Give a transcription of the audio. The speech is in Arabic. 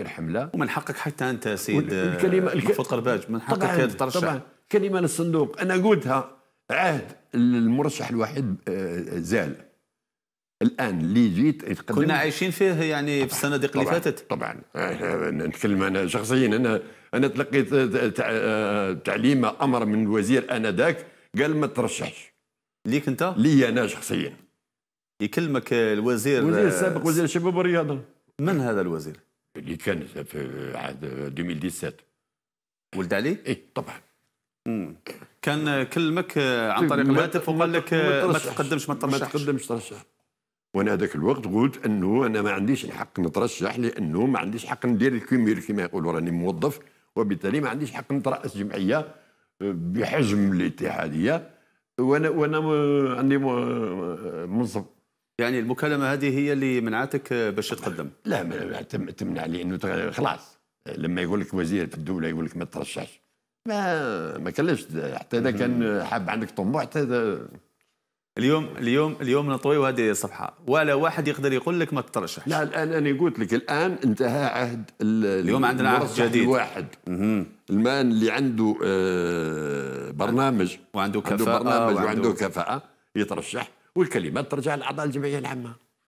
الحمله ومن حقك حتى انت سيد الكلمه قرباج من حقك طبعا ترشح طبعا كلمه للصندوق انا قلتها عهد المرشح الوحيد آه، زال الان اللي جيت يتقدم كنا عايشين فيه يعني طبعًا. في الصناديق اللي فاتت طبعا آه، آه، نتكلم انا شخصيا انا انا تلقيت تعليم امر من الوزير انذاك قال ما ترشحش ليك انت؟ لي انا شخصيا يكلمك الوزير الوزير السابق وزير الشباب والرياضه من هذا الوزير؟ اللي كان في عهد 2017 ولد علي؟ اي طبعا مم. كان كلمك عن طريق الهاتف وقال لك ما تقدمش ما ترشحش ما تقدمش ترشح وانا هذاك الوقت قلت انه انا ما عنديش الحق نترشح لانه ما عنديش حق ندير الكيمير كما يقولوا راني موظف وبالتالي ما عنديش حق نتراس جمعيه آه، بحجم الاتحاديه وانا وانا عندي منصب يعني المكالمة هذه هي اللي منعتك باش تتقدم لا تمنع لي انه خلاص لما يقول لك وزير في الدولة يقول لك ما ترشحش ما ما كلفش حتى اذا كان حاب عندك طموح حتى اليوم اليوم اليوم نطويو هذه الصفحه ولا واحد يقدر يقول لك ما تترشحش لا الان انا قلت لك الان انتهى عهد اليوم عندنا عهد جديد واحد المان اللي عنده آه، برنامج وعنده كفاءه عنده برنامج وعنده, وعنده كفاءه يترشح والكلمات ترجع لاعضاء الجمعيه العامه